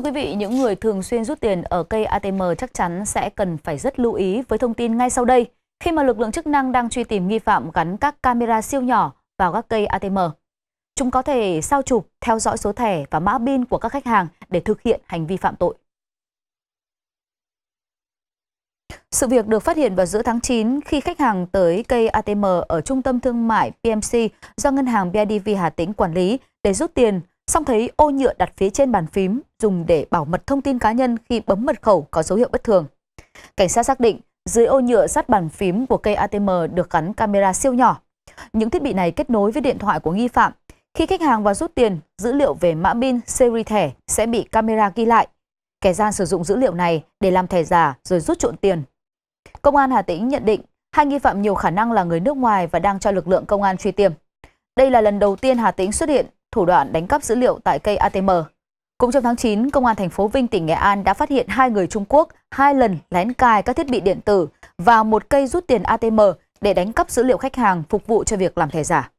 Thưa quý vị, những người thường xuyên rút tiền ở cây ATM chắc chắn sẽ cần phải rất lưu ý với thông tin ngay sau đây khi mà lực lượng chức năng đang truy tìm nghi phạm gắn các camera siêu nhỏ vào các cây ATM. Chúng có thể sao chụp, theo dõi số thẻ và mã pin của các khách hàng để thực hiện hành vi phạm tội. Sự việc được phát hiện vào giữa tháng 9 khi khách hàng tới cây ATM ở trung tâm thương mại PMC do ngân hàng BIDV Hà Tĩnh quản lý để rút tiền Song thấy ô nhựa đặt phía trên bàn phím dùng để bảo mật thông tin cá nhân khi bấm mật khẩu có dấu hiệu bất thường. Cảnh sát xác định dưới ô nhựa sát bàn phím của cây ATM được gắn camera siêu nhỏ. Những thiết bị này kết nối với điện thoại của nghi phạm. Khi khách hàng vào rút tiền, dữ liệu về mã pin, seri thẻ sẽ bị camera ghi lại. Kẻ gian sử dụng dữ liệu này để làm thẻ giả rồi rút trộn tiền. Công an Hà Tĩnh nhận định hai nghi phạm nhiều khả năng là người nước ngoài và đang cho lực lượng công an truy tìm. Đây là lần đầu tiên Hà Tĩnh xuất hiện thủ đoạn đánh cắp dữ liệu tại cây ATM. Cũng trong tháng 9, Công an thành phố Vinh, tỉnh Nghệ An đã phát hiện hai người Trung Quốc hai lần lén cài các thiết bị điện tử vào một cây rút tiền ATM để đánh cắp dữ liệu khách hàng phục vụ cho việc làm thẻ giả.